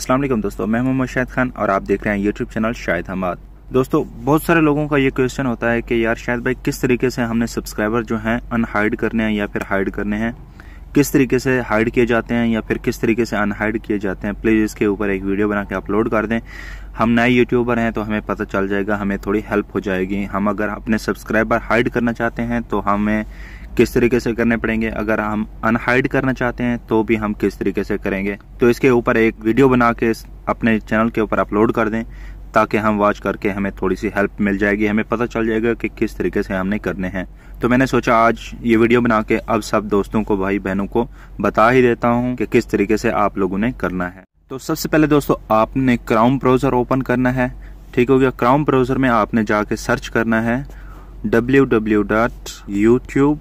असलम दोस्तों मैं मोहम्मद शाहिद खान और आप देख रहे हैं यूट्यूब चैनल शाहिद हमाद दोस्तों बहुत सारे लोगों का ये क्वेश्चन होता है कि यार शायद भाई किस तरीके से हमने सब्सक्राइबर जो हैं अनहाइड करने हैं या फिर हाइड करने हैं किस तरीके से हाइड किए जाते हैं या फिर किस तरीके से अनहाइड किए जाते हैं प्लीज़ इसके ऊपर एक वीडियो बना के अपलोड कर दें हम नए यूट्यूबर हैं तो हमें पता चल जाएगा हमें थोड़ी हेल्प हो जाएगी हम अगर अपने सब्सक्राइबर हाइड करना चाहते हैं तो हमें किस तरीके से करने पड़ेंगे अगर हम अनहाइड करना चाहते हैं तो भी हम किस तरीके से करेंगे तो इसके ऊपर एक वीडियो बना के अपने चैनल के ऊपर अपलोड कर दें ताकि हम वॉच करके हमें थोड़ी सी हेल्प मिल जाएगी हमें पता चल जाएगा कि किस तरीके से हमने करने हैं तो मैंने सोचा आज ये वीडियो बना के अब सब दोस्तों को भाई बहनों को बता ही देता हूँ कि किस तरीके से आप लोगों ने करना है तो सबसे पहले दोस्तों आपने क्राउम ब्राउज़र ओपन करना है ठीक हो गया क्राउन ब्राउज़र में आपने जाके सर्च करना है W W dot YouTube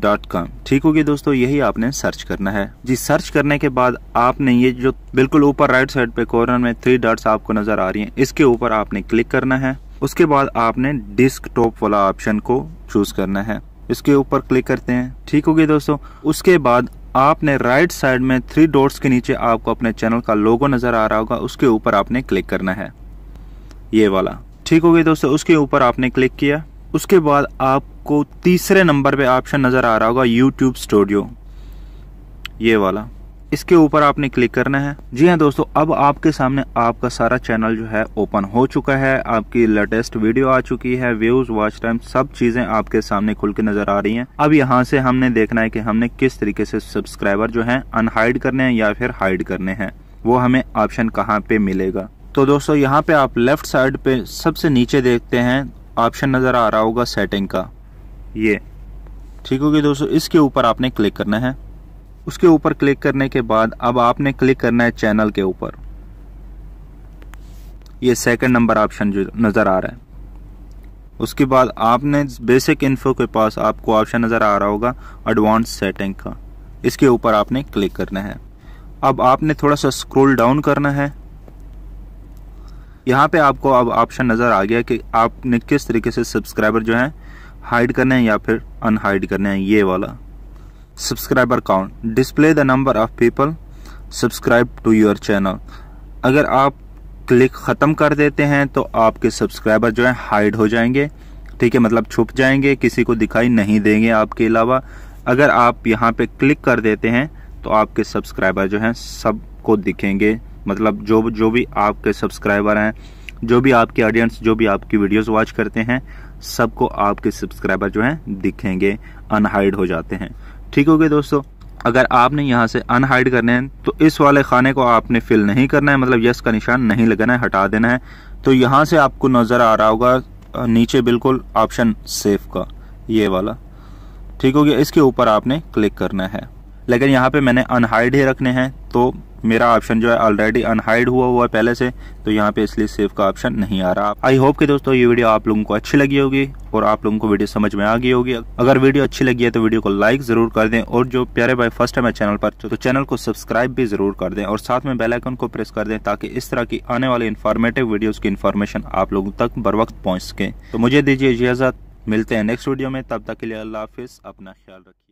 dot com ठीक होगी दोस्तों यही आपने सर्च करना है जी सर्च करने के बाद आपने ये जो बिल्कुल ऊपर राइट साइड पे कॉर्नर में थ्री डॉट्स आपको नजर आ रही हैं इसके ऊपर आपने क्लिक करना है उसके बाद आपने डिस्क टॉप वाला ऑप्शन को चूज करना है इसके ऊपर क्लिक करते हैं ठीक होगी दोस्तों उसके बाद आपने राइट साइड में थ्री डॉट्स के नीचे आपको अपने चैनल का लोगो नजर आ रहा होगा उसके ऊपर आपने क्लिक करना है ये वाला ठीक हो गया दोस्तों उसके ऊपर आपने क्लिक किया उसके बाद आप आपको तीसरे नंबर पे ऑप्शन नज़र आ रहा होगा यूट्यूब स्टूडियो ये वाला इसके ऊपर आपने क्लिक करना है जी हाँ दोस्तों अब आपके सामने आपका सारा चैनल जो है ओपन हो चुका है आपकी लेटेस्ट वीडियो आ चुकी है व्यूज वॉच टाइम सब चीजें आपके सामने खुल के नजर आ रही हैं अब यहाँ से हमने देखना है कि हमने किस तरीके से सब्सक्राइबर जो हैं अनहाइड करने हैं या फिर हाइड करने हैं वो हमें ऑप्शन कहाँ पे मिलेगा तो दोस्तों यहाँ पे आप लेफ्ट साइड पे सबसे नीचे देखते हैं ऑप्शन नजर आ रहा होगा सेटिंग का ये ठीक होगी दोस्तों इसके ऊपर आपने क्लिक करना है उसके ऊपर क्लिक करने के बाद अब आपने क्लिक करना है चैनल के ऊपर ये सेकंड नंबर ऑप्शन जो नज़र आ रहा है उसके बाद आपने बेसिक इन्फो के पास आपको ऑप्शन नज़र आ रहा होगा एडवांस सेटिंग का इसके ऊपर आपने क्लिक करना है अब आपने थोड़ा सा स्क्रॉल डाउन करना है यहाँ पे आपको अब ऑप्शन नज़र आ गया कि आपने किस तरीके से सब्सक्राइबर जो हैं हाइड करने हैं या फिर अनहाइड करने हैं ये वाला subscriber count display the number of people subscribe to your channel अगर आप क्लिक ख़त्म कर देते हैं तो आपके सब्सक्राइबर जो है हाइड हो जाएंगे ठीक है मतलब छुप जाएंगे किसी को दिखाई नहीं देंगे आपके अलावा अगर आप यहाँ पे क्लिक कर देते हैं तो आपके सब्सक्राइबर जो हैं सबको दिखेंगे मतलब जो जो भी आपके सब्सक्राइबर हैं जो भी आपके ऑडियंस जो भी आपकी वीडियोस वॉच करते हैं सबको आपके सब्सक्राइबर जो हैं दिखेंगे अनहाइड हो जाते हैं ठीक हो गए दोस्तों अगर आपने यहाँ से अनहाइड करने हैं तो इस वाले खाने को आपने फिल नहीं करना है मतलब यस का निशान नहीं लगाना है हटा देना है तो यहाँ से आपको नज़र आ रहा होगा नीचे बिल्कुल ऑप्शन सेफ का ये वाला ठीक हो गया इसके ऊपर आपने क्लिक करना है लेकिन यहाँ पे मैंने अनहाइड ही रखने हैं तो मेरा ऑप्शन जो है ऑलरेडी अनहाइड हुआ हुआ है पहले से तो यहाँ पे इसलिए सेव का ऑप्शन नहीं आ रहा आई होप कि दोस्तों ये वीडियो आप लोगों को अच्छी लगी होगी और आप लोगों को वीडियो समझ में आ गई होगी अगर वीडियो अच्छी लगी है तो वीडियो को लाइक जरूर कर दें और जो प्यारे भाई फर्स्ट टाइम है चैनल पर तो चैनल को सब्सक्राइब भी जरूर कर दें और साथ में बेलाइकन को प्रेस कर दें ताकि इस तरह की आने वाली इन्फॉर्मेटिव वीडियो की इन्फॉर्मेशन आप लोगों तक बर वक्त पहुँच सके तो मुझे दीजिए इजाजत मिलते हैं नेक्स्ट वीडियो में तब तक के लिए अल्लाह हाफिज अपना ख्याल रखें